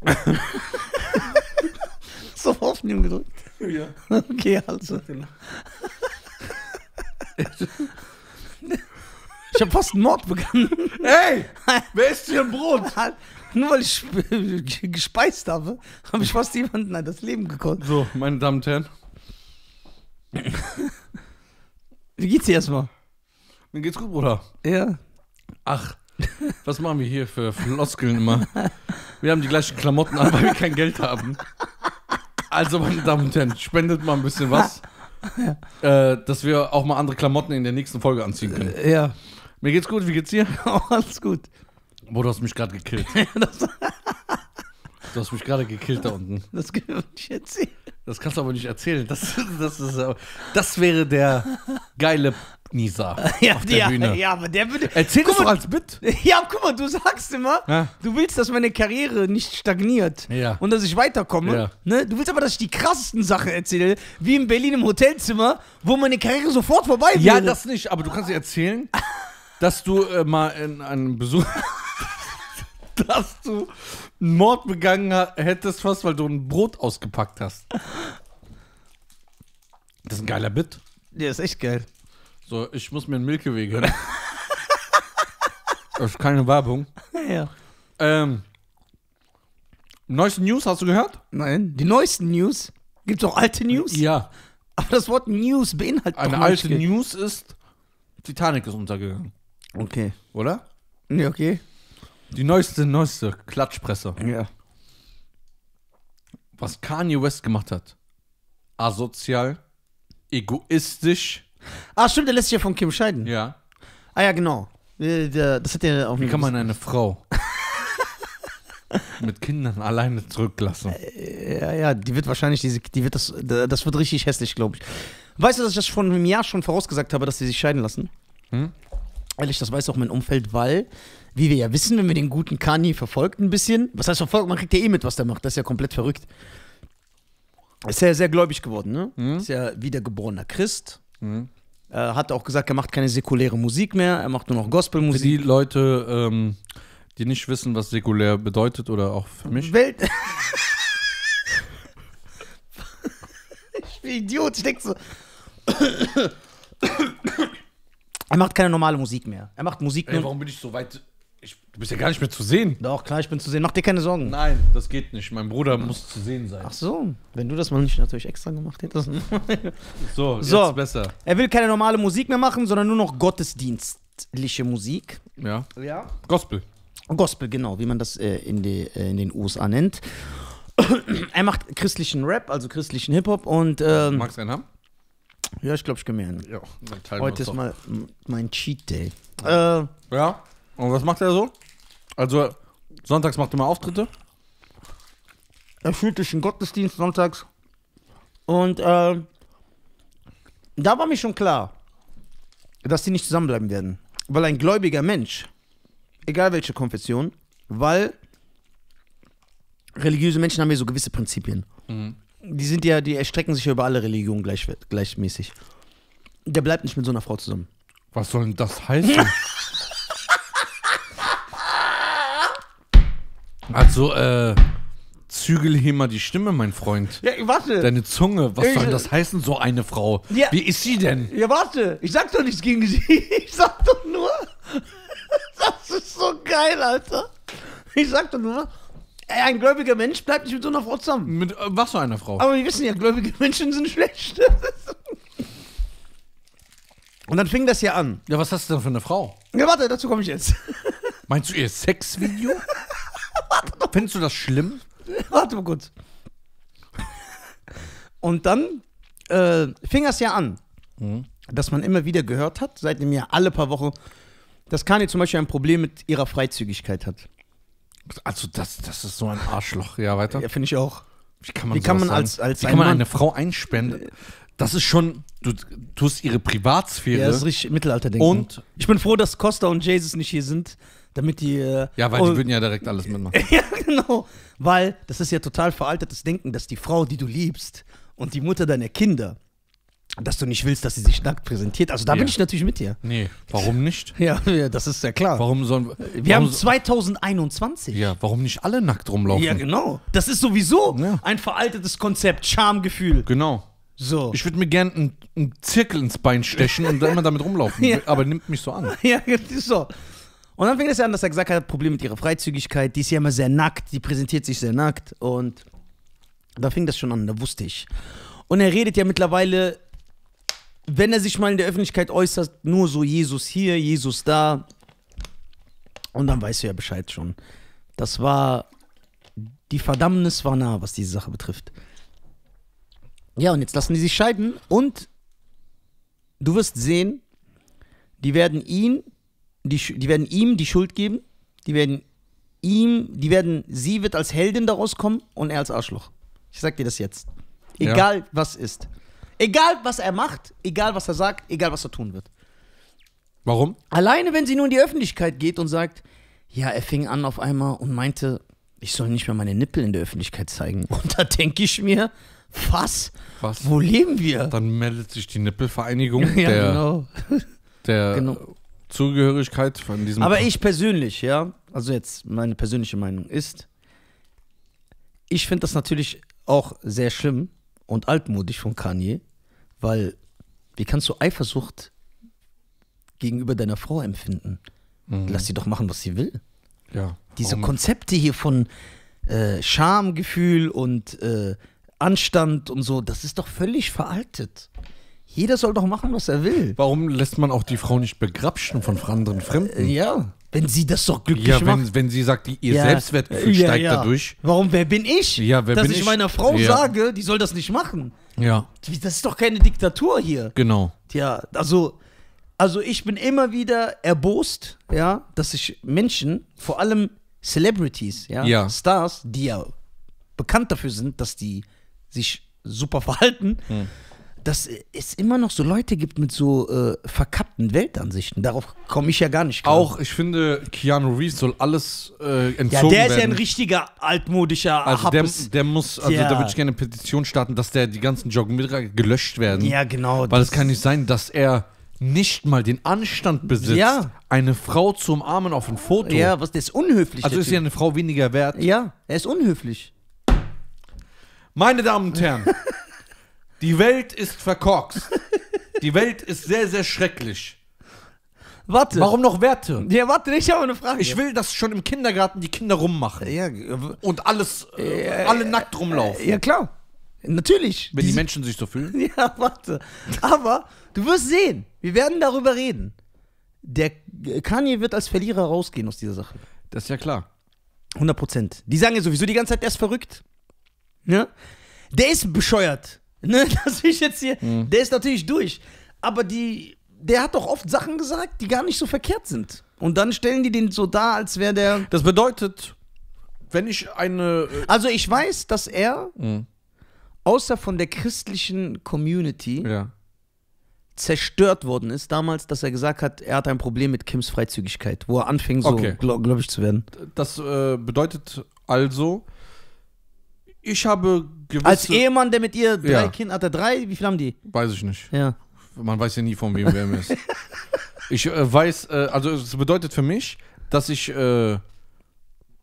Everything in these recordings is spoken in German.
so Aufnehmen gedrückt? Ja. Okay, also. Ich habe fast einen Mord begangen. Hey, wer isst hier ein Brot? Halt. Nur weil ich gespeist habe, habe ich fast jemanden an das Leben gekonnt. So, meine Damen und Herren. Wie geht's dir erstmal? Mir geht's gut, Bruder. Ja. Ach, was machen wir hier für Floskeln immer? Wir haben die gleichen Klamotten an, weil wir kein Geld haben. Also, meine Damen und Herren, spendet mal ein bisschen was, äh, dass wir auch mal andere Klamotten in der nächsten Folge anziehen können. Äh, ja. Mir geht's gut, wie geht's dir? Oh, alles gut. Boah, du hast mich gerade gekillt. das, Du hast mich gerade gekillt da unten. Das kann ich nicht erzählen. Das kannst du aber nicht erzählen. Das, das, ist, das wäre der geile Nieser ja, auf der ja, Bühne. Ja, aber der würde. Erzähl das doch als Bit. Ja, guck mal, du sagst immer, ja. du willst, dass meine Karriere nicht stagniert ja. und dass ich weiterkomme. Ne? Du willst aber, dass ich die krassesten Sachen erzähle, wie in Berlin im Hotelzimmer, wo meine Karriere sofort vorbei wäre. Ja, das nicht, aber du kannst dir erzählen, dass du äh, mal in einem Besuch. dass du einen Mord begangen hättest, fast weil du ein Brot ausgepackt hast. Das ist ein geiler Bit. Der ist echt geil. So, ich muss mir einen Milchweg gönnen. das ist keine Werbung. Ja. Ähm, neuesten News hast du gehört? Nein. Die neuesten News? Gibt es auch alte News? Ja. Aber das Wort News beinhaltet Eine doch alte manche. News ist, Titanic ist untergegangen. Okay. Oder? Nee, okay. Die neueste, neueste Klatschpresse. Ja. Was Kanye West gemacht hat. Asozial, egoistisch, Ah, stimmt, der lässt sich ja von Kim scheiden. Ja. Ah ja, genau. Äh, das hat er Wie kann man eine Frau mit Kindern alleine zurücklassen? Äh, ja, ja, die wird wahrscheinlich, diese, die wird das, das wird richtig hässlich, glaube ich. Weißt du, dass ich das vor einem Jahr schon vorausgesagt habe, dass sie sich scheiden lassen? Hm? Ehrlich, das weiß auch mein Umfeld, weil, wie wir ja wissen, wenn wir den guten Kani verfolgt ein bisschen, was heißt verfolgt, man kriegt ja eh mit, was der macht, das ist ja komplett verrückt. Ist ja sehr gläubig geworden, ne? Hm? Ist ja wiedergeborener Christ, Mhm. Äh, hat auch gesagt, er macht keine säkuläre Musik mehr, er macht nur noch Gospelmusik. Für die Leute, ähm, die nicht wissen, was säkulär bedeutet oder auch für mich. Welt. ich bin Idiot, ich denke so. er macht keine normale Musik mehr. Er macht Musik Ey, nur. Warum bin ich so weit ich, du bist ja gar nicht mehr zu sehen. Doch, klar, ich bin zu sehen. Mach dir keine Sorgen. Nein, das geht nicht. Mein Bruder muss zu sehen sein. Ach so, wenn du das mal nicht natürlich extra gemacht hättest. so, jetzt besser. Er will keine normale Musik mehr machen, sondern nur noch gottesdienstliche Musik. Ja. Ja. Gospel. Gospel, genau, wie man das äh, in, die, äh, in den USA nennt. er macht christlichen Rap, also christlichen Hip-Hop und. Ähm, Magst du einen haben? Ja, ich glaube, ich kann mir einen. Ja, dann teilen Heute ist doch. mal mein Cheat Day. Äh, ja. Und was macht er so? Also, sonntags macht er mal Auftritte. Er fühlt sich in Gottesdienst sonntags. Und äh, da war mir schon klar, dass die nicht zusammenbleiben werden. Weil ein gläubiger Mensch, egal welche Konfession, weil religiöse Menschen haben ja so gewisse Prinzipien. Mhm. Die sind ja, die erstrecken sich ja über alle Religionen gleich, gleichmäßig. Der bleibt nicht mit so einer Frau zusammen. Was soll denn das heißen? Also, äh, zügel hier mal die Stimme, mein Freund. Ja, warte. Deine Zunge, was ich, soll das heißen, so eine Frau? Ja, Wie ist sie denn? Ja, warte. Ich sag doch nichts gegen sie. Ich sag doch nur. Das ist so geil, Alter. Ich sag doch nur. Ey, ein gläubiger Mensch bleibt nicht mit so einer Frau zusammen. Mit äh, was so einer Frau? Aber wir wissen ja, gläubige Menschen sind schlecht. Und dann fing das hier an. Ja, was hast du denn für eine Frau? Ja, warte, dazu komme ich jetzt. Meinst du ihr Sexvideo? Findest du das schlimm? Warte mal kurz. Und dann äh, fing das ja an, mhm. dass man immer wieder gehört hat, seit einem Jahr alle paar Wochen, dass Kanye zum Beispiel ein Problem mit ihrer Freizügigkeit hat. Also, das, das ist so ein Arschloch. Ja, weiter. Ja, finde ich auch. Wie kann man, Wie kann man als, als Wie kann man Mann? eine Frau einsperren? Das ist schon, du tust ihre Privatsphäre. Ja, das ist richtig Mittelalterdenken. Und ich bin froh, dass Costa und Jesus nicht hier sind, damit die. Äh, ja, weil oh, die würden ja direkt alles mitmachen. ja, genau. Weil das ist ja total veraltetes Denken, dass die Frau, die du liebst und die Mutter deiner Kinder, dass du nicht willst, dass sie sich nackt präsentiert. Also da ja. bin ich natürlich mit dir. Nee, warum nicht? Ja, ja das ist ja klar. Warum sollen wir warum haben 2021. Ja, warum nicht alle nackt rumlaufen? Ja, genau. Das ist sowieso ja. ein veraltetes Konzept, Schamgefühl. Genau. So. Ich würde mir gerne einen, Zirkel ins Bein stechen und dann immer damit rumlaufen, aber nimmt mich so an. Ja, so. Und dann fing es das an, dass er gesagt hat, Problem mit ihrer Freizügigkeit, die ist ja immer sehr nackt, die präsentiert sich sehr nackt. Und da fing das schon an, da wusste ich. Und er redet ja mittlerweile, wenn er sich mal in der Öffentlichkeit äußert, nur so Jesus hier, Jesus da. Und dann weißt du ja Bescheid schon. Das war, die Verdammnis war nah, was diese Sache betrifft. Ja, und jetzt lassen die sich scheiden und du wirst sehen, die werden ihn die, die werden ihm die Schuld geben, die werden ihm, die werden, sie wird als Heldin daraus kommen und er als Arschloch. Ich sag dir das jetzt. Egal ja. was ist. Egal was er macht, egal was er sagt, egal was er tun wird. Warum? Alleine, wenn sie nur in die Öffentlichkeit geht und sagt, ja, er fing an auf einmal und meinte, ich soll nicht mehr meine Nippel in der Öffentlichkeit zeigen. Und da denke ich mir, was? was? Wo leben wir? Dann meldet sich die Nippelvereinigung ja, der, genau. der genau. Zugehörigkeit von diesem. Aber ich persönlich, ja, also jetzt meine persönliche Meinung ist, ich finde das natürlich auch sehr schlimm und altmodisch von Kanye, weil wie kannst du Eifersucht gegenüber deiner Frau empfinden? Mhm. Lass sie doch machen, was sie will. Ja. Diese Konzepte hier von äh, Schamgefühl und äh, Anstand und so, das ist doch völlig veraltet. Jeder soll doch machen, was er will. Warum lässt man auch die Frau nicht begrapschen von anderen Fremden? Äh, ja. Wenn sie das doch glücklich ja, wenn, macht. wenn sie sagt, ihr ja. Selbstwertgefühl ja, steigt ja. dadurch. Warum, wer bin ich? Ja, wer dass bin ich? Dass ich meiner Frau sage, die soll das nicht machen. Ja. Das ist doch keine Diktatur hier. Genau. Ja, also, also ich bin immer wieder erbost, ja, dass ich Menschen, vor allem Celebrities, ja, ja. Stars, die ja bekannt dafür sind, dass die sich super verhalten, hm dass es immer noch so Leute gibt mit so äh, verkappten Weltansichten. Darauf komme ich ja gar nicht klar. Auch, ich finde, Keanu Reeves soll alles äh, entzogen werden. Ja, der werden. ist ja ein richtiger altmodischer Also der, der, muss, also ja. da würde ich gerne eine Petition starten, dass der die ganzen Joggenmittel gelöscht werden. Ja, genau. Weil es kann nicht sein, dass er nicht mal den Anstand besitzt, ja. eine Frau zu umarmen auf ein Foto. Ja, was, der ist unhöflich. Also ist ja eine Frau weniger wert. Ja, er ist unhöflich. Meine Damen und Herren. Die Welt ist verkorkst. Die Welt ist sehr, sehr schrecklich. Warte. Warum noch Werte? Ja, warte, ich habe eine Frage. Ich will, dass schon im Kindergarten die Kinder rummachen. Ja, und alles, äh, alle nackt rumlaufen. Ja, klar. Natürlich. Wenn die, die Menschen sich so fühlen. Ja, warte. Aber du wirst sehen, wir werden darüber reden. Der Kanye wird als Verlierer rausgehen aus dieser Sache. Das ist ja klar. 100 Prozent. Die sagen ja sowieso die ganze Zeit, der ist verrückt. Ja? Ne? Der ist bescheuert. Ne, das will jetzt hier. Mhm. Der ist natürlich durch. Aber die, der hat doch oft Sachen gesagt, die gar nicht so verkehrt sind. Und dann stellen die den so dar, als wäre der. Das bedeutet, wenn ich eine. Äh also ich weiß, dass er, mhm. außer von der christlichen Community, ja. zerstört worden ist damals, dass er gesagt hat, er hat ein Problem mit Kims Freizügigkeit, wo er anfing, so okay. gläubig zu werden. Das äh, bedeutet also, ich habe gewisse... Als Ehemann, der mit ihr drei Ja. Kinder hat, er drei? Wie viel haben die? Weiß ich nicht. Ja. Man weiß ja nie, von wem wer ist. Ich äh, weiß, äh, also es bedeutet für mich, dass ich, äh,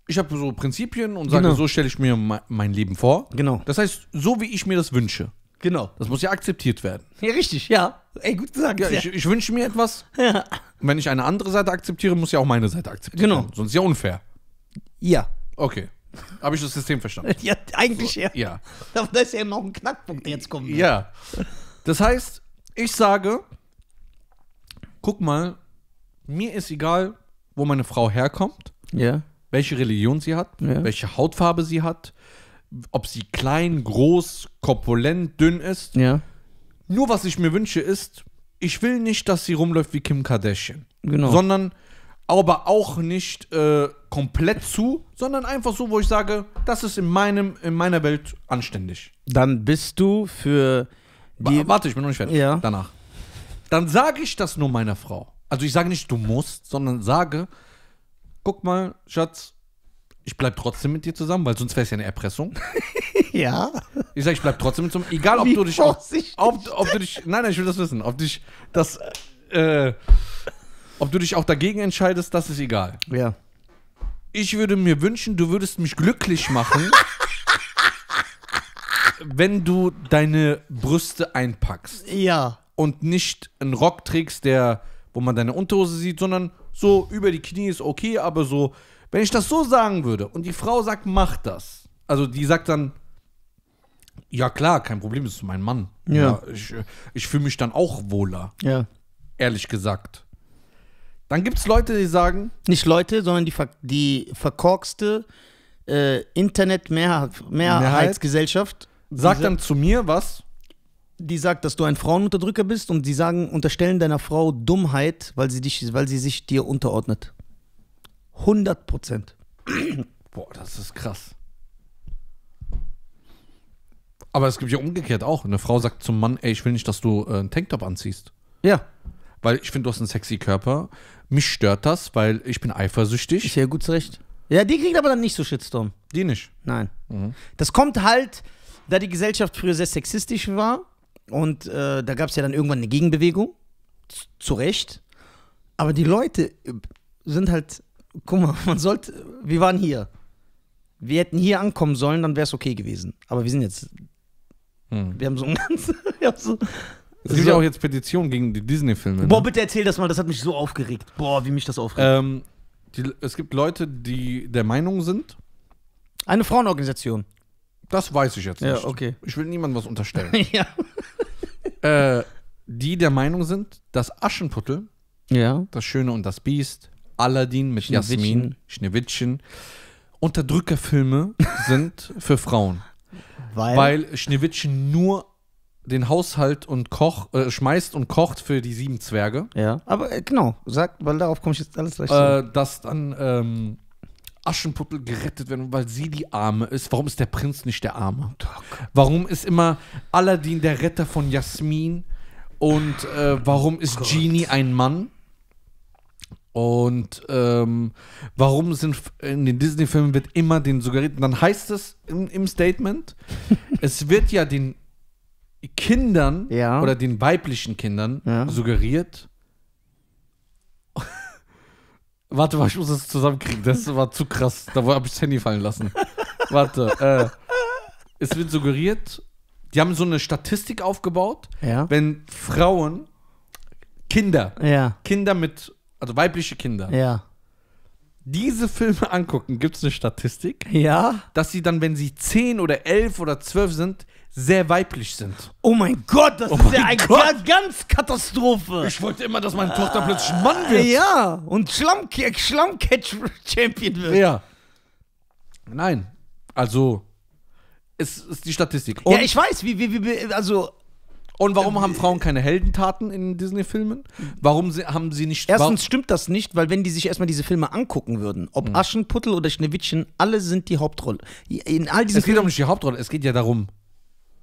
ich habe so Prinzipien und sage, Genau. so stelle ich mir me- mein Leben vor. Genau. Das heißt, so wie ich mir das wünsche. Genau. Das muss ja akzeptiert werden. Ja, richtig, ja. Ey, gut gesagt. Ja, ich, ich wünsche mir etwas. ja. Wenn ich eine andere Seite akzeptiere, muss ja auch meine Seite akzeptieren. Genau. Sonst ist ja unfair. ja. Okay. Habe ich das System verstanden? Ja, eigentlich so, ja. ja. Aber da ist ja noch ein Knackpunkt, der jetzt kommt. Ja. Das heißt, ich sage, guck mal, mir ist egal, wo meine Frau herkommt, ja. welche Religion sie hat, ja. welche Hautfarbe sie hat, ob sie klein, groß, korpulent, dünn ist. Ja. Nur was ich mir wünsche ist, ich will nicht, dass sie rumläuft wie Kim Kardashian. Genau. Sondern aber auch nicht äh, komplett zu, sondern einfach so, wo ich sage, das ist in, meinem, in meiner Welt anständig. Dann bist du für die. warte, ich bin noch nicht fertig. Ja. Danach. Dann sage ich das nur meiner Frau. Also ich sage nicht, du musst, sondern sage, guck mal, Schatz, ich bleib trotzdem mit dir zusammen, weil sonst wäre es ja eine Erpressung. ja. Ich sage, ich bleib trotzdem mit dir zusammen. Egal, ob Wie du dich. Ob, ob, ob, du dich. Nein, nein, ich will das wissen. Ob dich das. Äh, ob du dich auch dagegen entscheidest, das ist egal. Ja. Ich würde mir wünschen, du würdest mich glücklich machen, wenn du deine Brüste einpackst Ja. und nicht einen Rock trägst, der, wo man deine Unterhose sieht, sondern so über die Knie ist okay, aber so, wenn ich das so sagen würde und die Frau sagt, mach das, also die sagt dann, ja klar, kein Problem, das ist mein Mann. Ja. ich ich fühle mich dann auch wohler, Ja. ehrlich gesagt. Dann gibt es Leute, die sagen. Nicht Leute, sondern die, die verkorkste äh, Internet-Mehrheitsgesellschaft. -Mehrheit sagt dann zu mir was? Die sagt, dass du ein Frauenunterdrücker bist und die sagen, unterstellen deiner Frau Dummheit, weil sie, dich, weil sie sich dir unterordnet. 100 Prozent. Boah, das ist krass. Aber es gibt ja umgekehrt auch. Eine Frau sagt zum Mann, ey, ich will nicht, dass du äh, einen Tanktop anziehst. Ja. Weil ich finde, du hast einen sexy Körper. Mich stört das, weil ich bin eifersüchtig. Ist ja gut zurecht. Ja, die kriegt aber dann nicht so Shitstorm. Die nicht. Nein. Mhm. Das kommt halt, da die Gesellschaft früher sehr sexistisch war und äh, da gab es ja dann irgendwann eine Gegenbewegung. Zu Recht. Aber die Leute äh, sind halt, guck mal, man sollte, wir waren hier. Wir hätten hier ankommen sollen, dann wäre es okay gewesen. Aber wir sind jetzt, mhm. wir haben so ein ganzes, wir haben so, es gibt ja auch jetzt Petitionen gegen die Disney-Filme. Ne? Boah, ne? bitte erzähl das mal, das hat mich so aufgeregt. Boah, wie mich das aufregt. Ähm, die, es gibt Leute, die der Meinung sind. Eine Frauenorganisation. Das weiß ich jetzt ja, nicht. okay. Ich will niemandem was unterstellen. ja. Äh, die der Meinung sind, dass Aschenputtel, ja. das Schöne und das Biest, Aladdin mit Schneewittchen. Jasmin, Schneewittchen, Unterdrückerfilme sind für Frauen. Weil? Weil Schneewittchen nur den Haushalt und koch, äh, schmeißt und kocht für die sieben Zwerge. Ja, aber äh, genau, sagt, weil darauf komme ich jetzt alles gleich äh, Dass dann ähm, Aschenputtel gerettet werden, weil sie die Arme ist. Warum ist der Prinz nicht der Arme? Oh warum ist immer Aladdin der Retter von Jasmin? Und äh, warum ist oh Genie ein Mann? Und ähm, warum sind in den Disney-Filmen wird immer den suggeriert? dann heißt es im, im Statement, es wird ja den Kindern ja. oder den weiblichen Kindern ja. suggeriert. Warte mal, ich muss das zusammenkriegen. Das war zu krass. Da habe ich das Handy fallen lassen. Warte. Äh, es wird suggeriert, die haben so eine Statistik aufgebaut, ja. wenn Frauen Kinder, ja. Kinder mit, also weibliche Kinder, ja. diese Filme angucken, gibt es eine Statistik, dass sie dann, wenn sie 10 oder 11 oder 12 sind, sehr weiblich sind. Oh mein Gott, das oh ist ja eine Gott. ganz Katastrophe. Ich wollte immer, dass meine Tochter plötzlich Mann ah, wird. Ja, und Schlammcatch-Champion wird. Ja. Nein, also, es ist die Statistik. Und ja, ich weiß, wie, wie, wie also und warum haben Frauen keine Heldentaten in Disney-Filmen? Warum sie, haben sie nicht. Erstens stimmt das nicht, weil wenn die sich erstmal diese Filme angucken würden, ob mhm. Aschenputtel oder Schneewittchen, alle sind die Hauptrolle. In all diesen es geht Filmen, um nicht die Hauptrolle, es geht ja darum,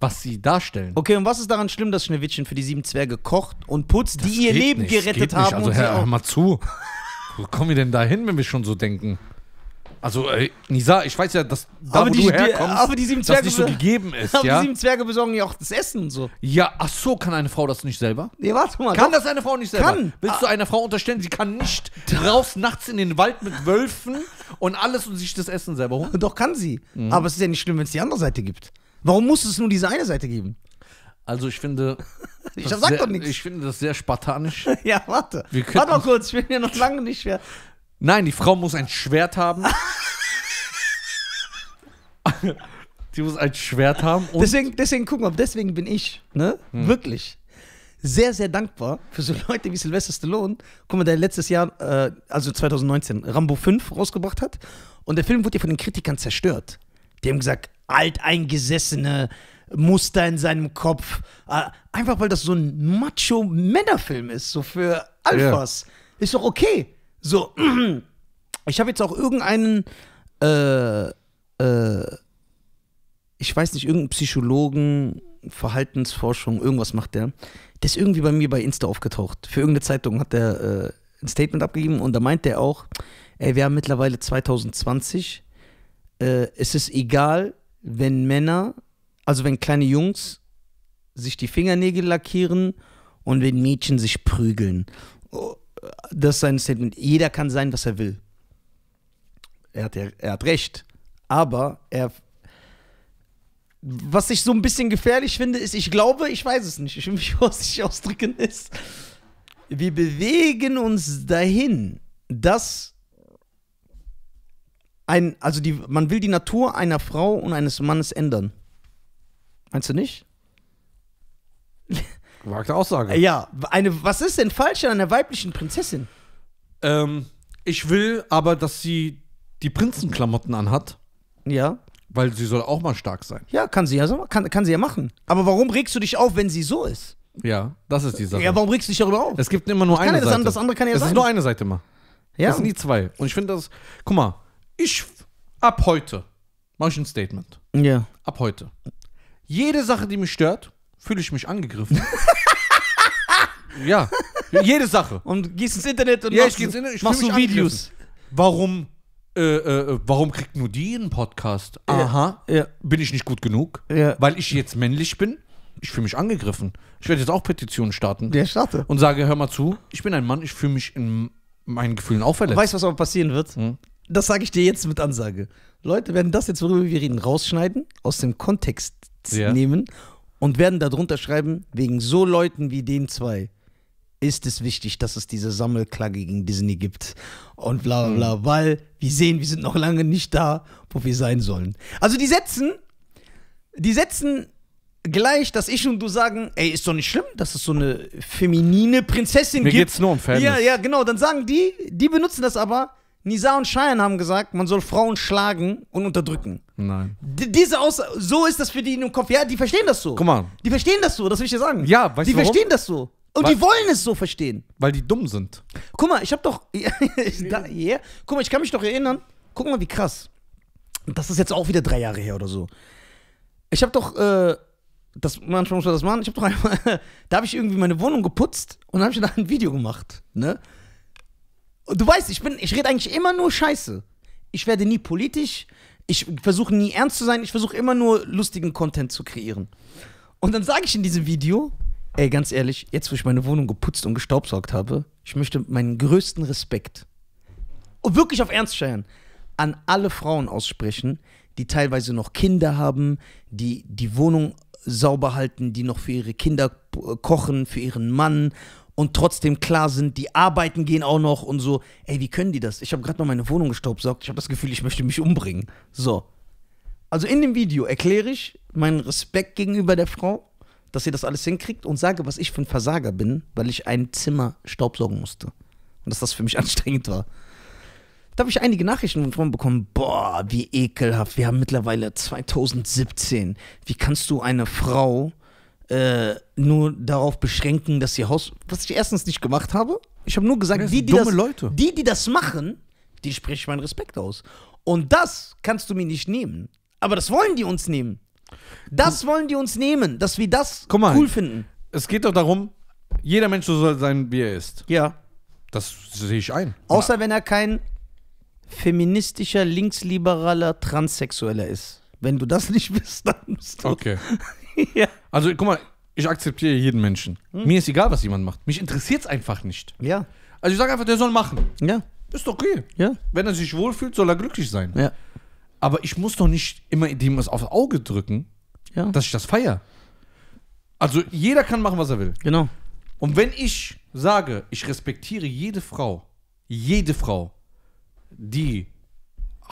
was sie darstellen. Okay, und was ist daran schlimm, dass Schneewittchen für die sieben Zwerge kocht und putzt, das die ihr Leben nicht, gerettet haben? Also, und Herr, hör mal zu. Wo kommen wir denn da hin, wenn wir schon so denken? Also, ey, Nisa, ich weiß ja, dass da, aber wo die, du herkommst, aber die sieben Zwerge, das nicht so gegeben ist, aber ja? die sieben Zwerge besorgen ja auch das Essen und so. Ja, ach so, kann eine Frau das nicht selber? Nee, warte mal. Kann doch. das eine Frau nicht selber? Kann. Willst du ah. einer Frau unterstellen, sie kann nicht draußen nachts in den Wald mit Wölfen und alles und sich das Essen selber holen? Doch, kann sie. Mhm. Aber es ist ja nicht schlimm, wenn es die andere Seite gibt. Warum muss es nur diese eine Seite geben? Also ich finde. ich sag sehr, doch nichts. Ich finde das sehr spartanisch. ja, warte. Warte mal kurz, ich bin hier noch lange nicht schwer. Nein, die Frau muss ein Schwert haben. die muss ein Schwert haben. deswegen, deswegen gucken wir, deswegen bin ich, ne? Hm. Wirklich. Sehr, sehr dankbar für so Leute wie Sylvester Stallone. Guck mal, der letztes Jahr, äh, also 2019, Rambo 5 rausgebracht hat. Und der Film wurde ja von den Kritikern zerstört. Die haben gesagt, alteingesessene Muster in seinem Kopf. Äh, einfach weil das so ein Macho-Männerfilm ist, so für Alphas. Ja. Ist doch okay. So, ich habe jetzt auch irgendeinen, äh, äh, ich weiß nicht, irgendeinen Psychologen, Verhaltensforschung, irgendwas macht der. Der ist irgendwie bei mir bei Insta aufgetaucht. Für irgendeine Zeitung hat der äh, ein Statement abgegeben und da meint er auch, ey, wir haben mittlerweile 2020, äh, es ist egal, wenn Männer, also wenn kleine Jungs sich die Fingernägel lackieren und wenn Mädchen sich prügeln. Oh, das ist sein Statement. Jeder kann sein, was er will. Er hat, er hat recht. Aber er. Was ich so ein bisschen gefährlich finde, ist, ich glaube, ich weiß es nicht, ich will mich vorsichtig ausdrücken, ist, wir bewegen uns dahin, dass ein, also die, man will die Natur einer Frau und eines Mannes ändern. Meinst du nicht? Gewagte Aussage. Ja, eine, was ist denn falsch an einer weiblichen Prinzessin? Ähm, ich will aber, dass sie die Prinzenklamotten anhat. Ja. Weil sie soll auch mal stark sein. Ja, kann sie ja, so, kann, kann sie ja machen. Aber warum regst du dich auf, wenn sie so ist? Ja, das ist die Sache. Ja, warum regst du dich darüber auf? Es gibt immer nur das eine ja, Seite. das andere kann ja das sein. Es ist nur eine Seite immer. Ja. Das sind die zwei. Und ich finde das, guck mal, ich, ab heute, mache ich ein Statement. Ja. Ab heute. Jede Sache, die mich stört, fühle ich mich angegriffen. ja. Jede Sache. Und gehst ins Internet und Ja, machst, gehe ins Internet, ich machst du mich Videos. angegriffen. Warum, äh, äh, warum kriegt nur die einen Podcast? Aha. Ja. Bin ich nicht gut genug? Ja. Weil ich jetzt männlich bin? Ich fühle mich angegriffen. Ich werde jetzt auch Petitionen starten Der starte. und sage, hör mal zu, ich bin ein Mann, ich fühle mich in meinen Gefühlen auch verletzt. Weißt du, was aber passieren wird? Hm das sage ich dir jetzt mit Ansage. Leute werden das jetzt, worüber wir reden, rausschneiden, aus dem Kontext ja. nehmen und werden darunter schreiben, wegen so Leuten wie den zwei ist es wichtig, dass es diese Sammelklage gegen Disney gibt und bla bla bla, mhm. weil wir sehen, wir sind noch lange nicht da, wo wir sein sollen. Also die setzen, die setzen gleich, dass ich und du sagen, ey, ist doch nicht schlimm, dass es so eine feminine Prinzessin Mir gibt. Mir geht's nur um Fans. Ja, ja, genau. Dann sagen die, die benutzen das aber, Nisa und Cheyenne haben gesagt, man soll Frauen schlagen und unterdrücken. Nein. D diese Aussage, so ist das für die in im Kopf. Ja, die verstehen das so. Guck mal. Die verstehen das so, das will ich dir sagen. Ja, weißt Die du Die verstehen das so. Und weil, die wollen es so verstehen. Weil die dumm sind. Guck mal, ich hab doch. da, yeah. Guck mal, ich kann mich doch erinnern. Guck mal, wie krass. Das ist jetzt auch wieder drei Jahre her oder so. Ich hab doch. Äh, das, manchmal muss man das machen. Ich hab doch einmal. da habe ich irgendwie meine Wohnung geputzt und dann habe ich dann ein Video gemacht. Ne? Du weißt, ich bin, ich rede eigentlich immer nur Scheiße. Ich werde nie politisch, ich versuche nie ernst zu sein, ich versuche immer nur lustigen Content zu kreieren. Und dann sage ich in diesem Video, ey, ganz ehrlich, jetzt wo ich meine Wohnung geputzt und gestaubsaugt habe, ich möchte meinen größten Respekt und wirklich auf Ernst scheiern an alle Frauen aussprechen, die teilweise noch Kinder haben, die die Wohnung sauber halten, die noch für ihre Kinder äh, kochen, für ihren Mann und trotzdem klar sind, die arbeiten gehen auch noch und so. Ey, wie können die das? Ich habe gerade noch meine Wohnung gestaubsaugt. Ich habe das Gefühl, ich möchte mich umbringen. So. Also in dem Video erkläre ich meinen Respekt gegenüber der Frau, dass sie das alles hinkriegt und sage, was ich für ein Versager bin, weil ich ein Zimmer staubsaugen musste. Und dass das für mich anstrengend war. Da habe ich einige Nachrichten von Frauen bekommen. Boah, wie ekelhaft. Wir haben mittlerweile 2017. Wie kannst du eine Frau äh, nur darauf beschränken, dass sie Haus. Was ich erstens nicht gemacht habe. Ich habe nur gesagt, ja, die, die, das, Leute. die, die das machen, die spreche ich meinen Respekt aus. Und das kannst du mir nicht nehmen. Aber das wollen die uns nehmen. Das wollen die uns nehmen, dass wir das mal, cool finden. Es geht doch darum, jeder Mensch soll sein, wie er ist. Ja. Das sehe ich ein. Außer ja. wenn er kein feministischer, linksliberaler Transsexueller ist. Wenn du das nicht bist, dann bist du. Okay. ja. Also, guck mal, ich akzeptiere jeden Menschen. Hm. Mir ist egal, was jemand macht. Mich interessiert es einfach nicht. Ja. Also, ich sage einfach, der soll machen. Ja. Ist okay. Ja. Wenn er sich wohlfühlt, soll er glücklich sein. Ja. Aber ich muss doch nicht immer dem was aufs Auge drücken, ja. dass ich das feiere. Also, jeder kann machen, was er will. Genau. Und wenn ich sage, ich respektiere jede Frau, jede Frau, die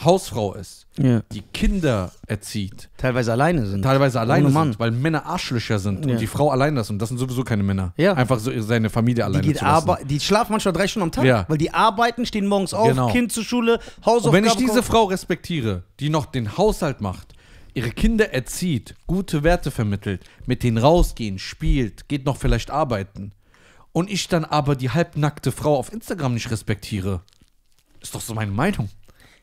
Hausfrau ist, ja. die Kinder erzieht. Teilweise alleine sind. Teilweise alleine Ohne sind, weil Männer Arschlöcher sind ja. und die Frau allein das und das sind sowieso keine Männer. Ja. Einfach so seine Familie alleine die geht zu lassen. Die schlafen manchmal drei Stunden am Tag, ja. weil die arbeiten, stehen morgens auf, genau. Kind zur Schule, Hausaufgaben. Und wenn ich diese Frau respektiere, die noch den Haushalt macht, ihre Kinder erzieht, gute Werte vermittelt, mit denen rausgehen, spielt, geht noch vielleicht arbeiten und ich dann aber die halbnackte Frau auf Instagram nicht respektiere, ist doch so meine Meinung.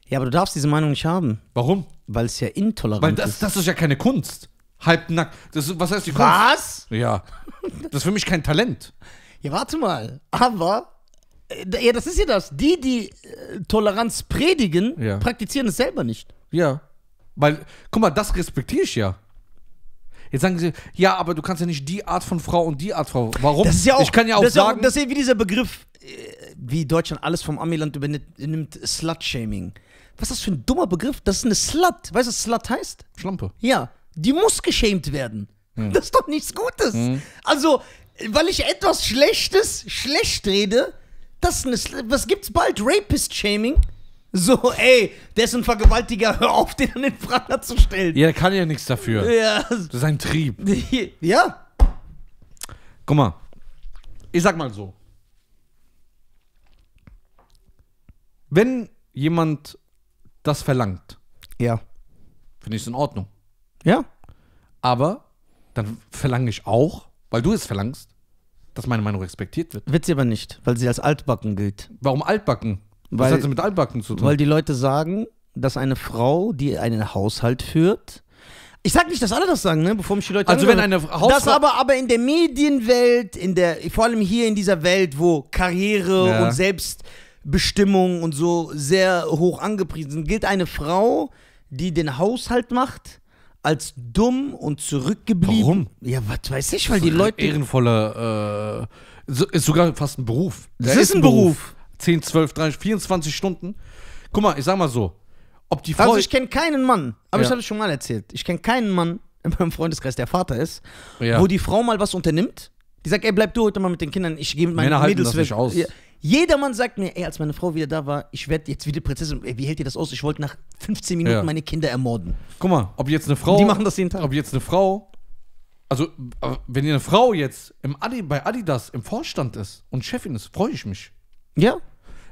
Ja, aber du darfst diese Meinung nicht haben. Warum? Weil es ja intolerant Weil das, ist. das ist ja keine Kunst. Halbnackt. Das, was heißt die Kunst? Was? Ja. Das ist für mich kein Talent. Ja, warte mal. Aber, äh, ja, das ist ja das. Die, die äh, Toleranz predigen, Ja. praktizieren es selber nicht. Ja. Weil, guck mal, das respektiere ich ja. Jetzt sagen sie, ja, aber du kannst ja nicht die Art von Frau und die Art von Frau. Warum? Das ist ja auch, ich kann ja auch das sagen, Ist auch, das ist ja wie dieser Begriff, äh, wie Deutschland alles vom Amiland übernimmt, Slut-Shaming was ist das für ein dummer Begriff? Das ist eine Slut. Weißt du, was Slut heißt? Schlampe. Ja. Die muss geschämt werden. Mhm. Das ist doch nichts Gutes. Mhm. Also, weil ich etwas Schlechtes schlecht rede, das ist eine Slut. Was gibt's bald? Rapist-Shaming? So, ey, der ist ein Vergewaltiger, hör auf, den an den Pranger zu stellen. Ja, der kann ja nichts dafür. Ja. Das ist ein Trieb. Ja. Guck mal, ich sag mal so. Wenn jemand das verlangt, Ja. finde ich es in Ordnung. Ja. Aber dann verlange ich auch, weil du es verlangst, dass meine Meinung respektiert wird. Wird sie aber nicht, weil sie als altbacken gilt. Warum altbacken? Was hat sie mit altbacken zu tun? Weil die Leute sagen, dass eine Frau, die einen Haushalt führt, ich sag nicht, dass alle das sagen, ne? bevor mich die Leute Also wenn eine Hausfrau- Das aber aber in der Medienwelt, in der vor allem hier in dieser Welt, wo Karriere Ja. und selbst Bestimmungen und so sehr hoch angepriesen sind, gilt eine Frau, die den Haushalt macht, als dumm und zurückgeblieben. Warum? Ja, was weiß ich, weil die Leute. Ehrenvoller, äh, ist sogar fast ein Beruf. Das Der ist ein Beruf. 10, 12, 13, 24 Stunden. Guck mal, ich sag mal so. Ob die Frau. Also ich kenne keinen Mann, aber ich Ja. habe es schon mal erzählt. Ich kenne keinen Mann in meinem Freundeskreis, der Vater ist, Ja. wo die Frau mal was unternimmt. Die sagt, ey, bleib du heute mal mit den Kindern, ich gehe mit meinen Männer halten Mädels das nicht aus. Ja, Jedermann sagt mir, ey, als meine Frau wieder da war, ich werde jetzt wieder Prinzessin. Ey, wie hält ihr das aus? Ich wollte nach 15 Minuten Ja. meine Kinder ermorden. Guck mal, ob jetzt eine Frau. Die machen das jeden Tag. Ob jetzt eine Frau. Also, äh, wenn eine Frau jetzt im Adi, bei Adidas im Vorstand ist und Chefin ist, freue ich mich. Ja,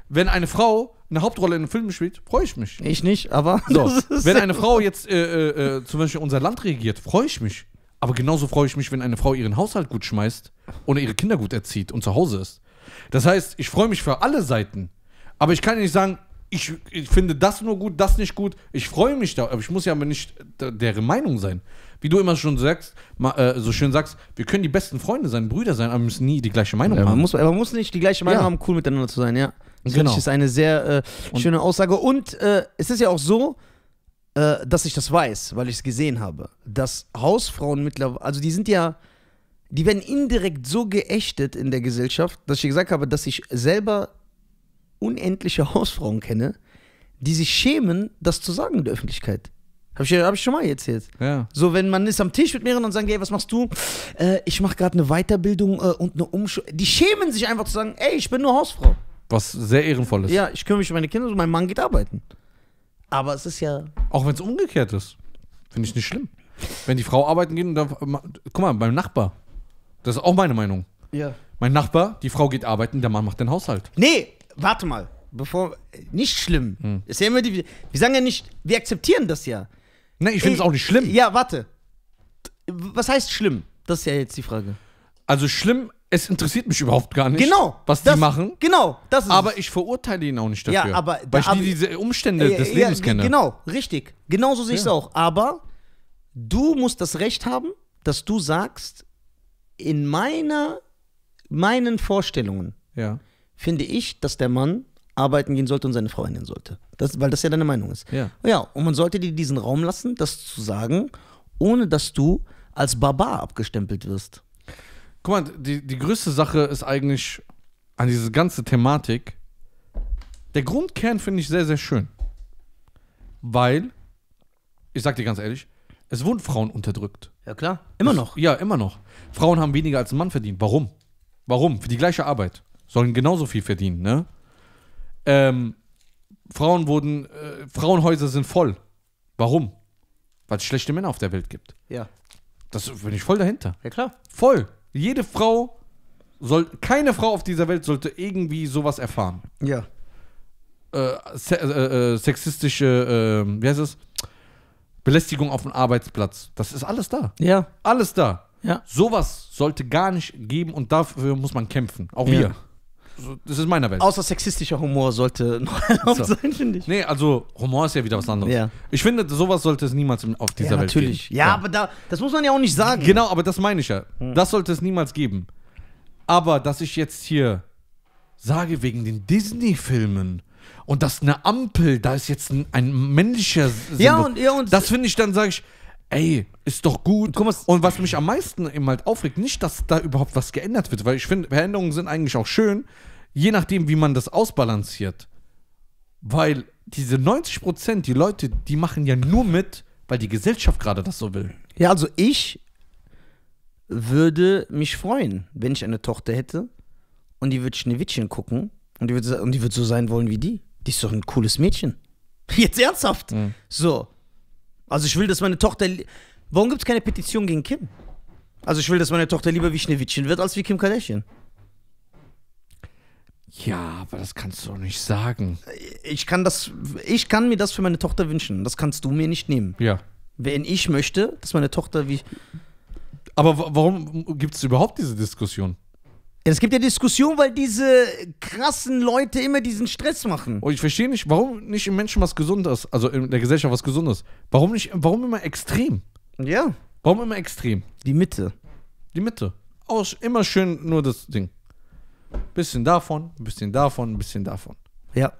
Wenn eine Frau eine Hauptrolle in einem Film spielt, freue ich mich. ich nicht, aber. So, wenn eine Frau jetzt äh, äh, äh, zum Beispiel unser Land regiert, freue ich mich. Aber genauso freue ich mich, wenn eine Frau ihren Haushalt gut schmeißt und ihre Kinder gut erzieht und zu Hause ist. Das heißt, ich freue mich für alle Seiten. Aber ich kann nicht sagen, ich, ich finde das nur gut, das nicht gut. Ich freue mich da, aber ich muss ja nicht deren Meinung sein. Wie du immer schon sagst, äh, so schön sagst, wir können die besten Freunde sein, Brüder sein, aber wir müssen nie die gleiche Meinung ja, haben. Man muss, man muss nicht die gleiche Meinung ja. haben, cool miteinander zu sein, ja. Das genau. ist eine sehr äh, schöne Aussage. Und äh, es ist ja auch so, äh, dass ich das weiß, weil ich es gesehen habe, dass Hausfrauen mittlerweile, also die sind ja, die werden indirekt so geächtet in der Gesellschaft, dass ich gesagt habe, dass ich selber unendliche Hausfrauen kenne, die sich schämen, das zu sagen in der Öffentlichkeit. Habe ich, hab ich schon mal erzählt. Ja. So, wenn man ist am Tisch mit mir und sagt, ey, was machst du? Äh, ich mache gerade eine Weiterbildung äh, und eine Umschule. Die schämen sich einfach zu sagen, ey, ich bin nur Hausfrau. Was sehr ehrenvoll ist. Ja, ich kümmere mich um meine Kinder und mein Mann geht arbeiten. Aber es ist ja. Auch wenn es umgekehrt ist. Finde ich nicht schlimm. Wenn die Frau arbeiten geht und dann. Guck mal, beim Nachbar. Das ist auch meine Meinung. Ja. Mein Nachbar, die Frau geht arbeiten, der Mann macht den Haushalt. Nee, warte mal. Bevor. Nicht schlimm. Hm. Ist ja immer die, wir sagen ja nicht, wir akzeptieren das ja. Nee, ich finde es auch nicht schlimm. Ja, warte. Was heißt schlimm? Das ist ja jetzt die Frage. Also schlimm, es interessiert mich überhaupt gar nicht, genau, was das, die machen. Genau, das ist Aber ich verurteile ihn auch nicht dafür. Ja, aber, weil ich aber, diese Umstände äh, des ja, Lebens kenne. Genau, richtig. Genauso sehe ich es ja. auch. Aber du musst das Recht haben, dass du sagst, in meiner, meinen Vorstellungen ja. finde ich, dass der Mann arbeiten gehen sollte und seine Frau ernähren sollte. Das, weil das ja deine Meinung ist. Ja. ja, und man sollte dir diesen Raum lassen, das zu sagen, ohne dass du als Barbar abgestempelt wirst. Guck mal, die, die größte Sache ist eigentlich an diese ganze Thematik. Der Grundkern finde ich sehr, sehr schön. Weil, ich sag dir ganz ehrlich, es wurden Frauen unterdrückt. Ja, klar. Immer das, noch. Ja, immer noch. Frauen haben weniger als ein Mann verdient. Warum? Warum? Für die gleiche Arbeit. Sollen genauso viel verdienen, ne? Ähm, Frauen wurden, äh, Frauenhäuser sind voll. Warum? Weil es schlechte Männer auf der Welt gibt. Ja. Das bin ich voll dahinter. Ja, klar. Voll. Jede Frau soll, keine Frau auf dieser Welt sollte irgendwie sowas erfahren. Ja. Äh, se äh, äh sexistische, äh, wie heißt es? Belästigung auf dem Arbeitsplatz. Das ist alles da. Ja. Alles da. Ja. Sowas sollte gar nicht geben und dafür muss man kämpfen. Auch ja. wir. das ist meiner Welt. Außer sexistischer Humor sollte noch erlaubt so. sein, finde ich. Nee, also Humor ist ja wieder was anderes. Ja. Ich finde, sowas sollte es niemals auf dieser ja, Welt geben. Natürlich. Ja, ja, aber da, das muss man ja auch nicht sagen. Genau, aber das meine ich ja. Hm. Das sollte es niemals geben. Aber dass ich jetzt hier sage, wegen den Disney-Filmen und das eine Ampel, da ist jetzt ein, ein männlicher Symbol. Ja, und, ja, und das finde ich dann, sage ich, ey, ist doch gut. Mal, und was mich am meisten eben halt aufregt, nicht, dass da überhaupt was geändert wird, weil ich finde, Veränderungen sind eigentlich auch schön, je nachdem, wie man das ausbalanciert. Weil diese 90 Prozent, die Leute, die machen ja nur mit, weil die Gesellschaft gerade das so will. Ja, also ich würde mich freuen, wenn ich eine Tochter hätte und die würde Schneewittchen gucken und die, wird, und die wird so sein wollen wie die. Die ist doch ein cooles Mädchen. Jetzt ernsthaft? Mhm. So. Also ich will, dass meine Tochter. Warum gibt es keine Petition gegen Kim? Also ich will, dass meine Tochter lieber wie Schneewittchen wird, als wie Kim Kardashian. Ja, aber das kannst du auch nicht sagen. Ich kann, das, ich kann mir das für meine Tochter wünschen. Das kannst du mir nicht nehmen. Ja. Wenn ich möchte, dass meine Tochter wie. Aber warum gibt es überhaupt diese Diskussion? Es gibt ja Diskussionen, weil diese krassen Leute immer diesen Stress machen. Und oh, ich verstehe nicht, warum nicht im Menschen was Gesundes, also in der Gesellschaft was Gesundes. Warum nicht, warum immer extrem? Ja. Warum immer extrem? Die Mitte. Die Mitte. Aus, immer schön nur das Ding. Bisschen davon, bisschen davon, bisschen davon. Ja.